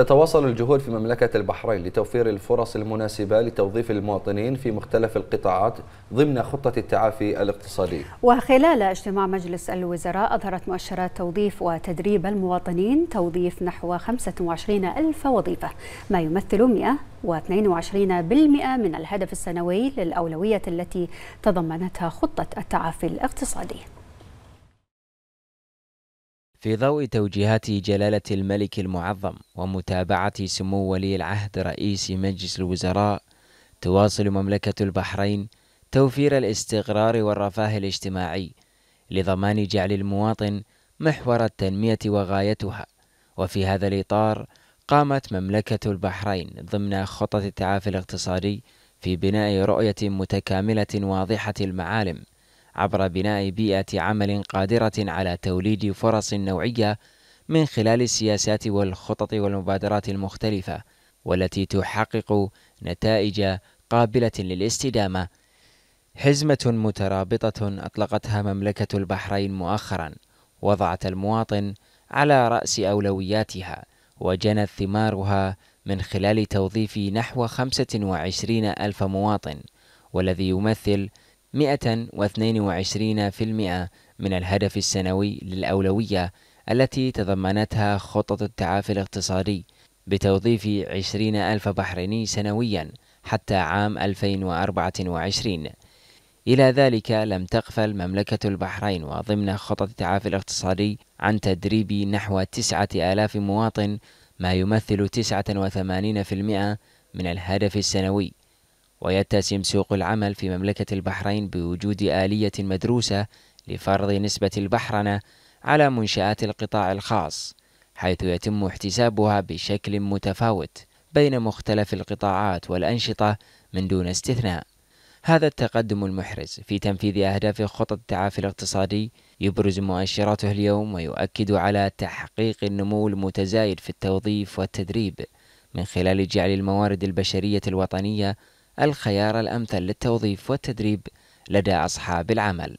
تتواصل الجهود في مملكة البحرين لتوفير الفرص المناسبة لتوظيف المواطنين في مختلف القطاعات ضمن خطة التعافي الاقتصادي وخلال اجتماع مجلس الوزراء أظهرت مؤشرات توظيف وتدريب المواطنين توظيف نحو 25 ألف وظيفة ما يمثل 122% من الهدف السنوي للأولوية التي تضمنتها خطة التعافي الاقتصادي في ضوء توجيهات جلالة الملك المعظم ومتابعة سمو ولي العهد رئيس مجلس الوزراء تواصل مملكة البحرين توفير الاستقرار والرفاه الاجتماعي لضمان جعل المواطن محور التنمية وغايتها وفي هذا الإطار قامت مملكة البحرين ضمن خطة التعافي الاقتصادي في بناء رؤية متكاملة واضحة المعالم عبر بناء بيئة عمل قادرة على توليد فرص نوعية من خلال السياسات والخطط والمبادرات المختلفة والتي تحقق نتائج قابلة للاستدامة. حزمة مترابطة أطلقتها مملكة البحرين مؤخرا وضعت المواطن على رأس أولوياتها وجنت ثمارها من خلال توظيف نحو 25 ألف مواطن والذي يمثل 122% من الهدف السنوي للأولوية التي تضمنتها خطط التعافي الاقتصادي بتوظيف 20 ألف بحريني سنويا حتى عام 2024 إلى ذلك لم تقفل مملكة البحرين وضمن خطط التعافي الاقتصادي عن تدريب نحو 9000 مواطن ما يمثل 89% من الهدف السنوي ويتسم سوق العمل في مملكة البحرين بوجود آلية مدروسة لفرض نسبة البحرنة على منشآت القطاع الخاص حيث يتم احتسابها بشكل متفاوت بين مختلف القطاعات والأنشطة من دون استثناء هذا التقدم المحرز في تنفيذ أهداف خطط التعافي الاقتصادي يبرز مؤشراته اليوم ويؤكد على تحقيق النمو المتزايد في التوظيف والتدريب من خلال جعل الموارد البشرية الوطنية الخيار الأمثل للتوظيف والتدريب لدى أصحاب العمل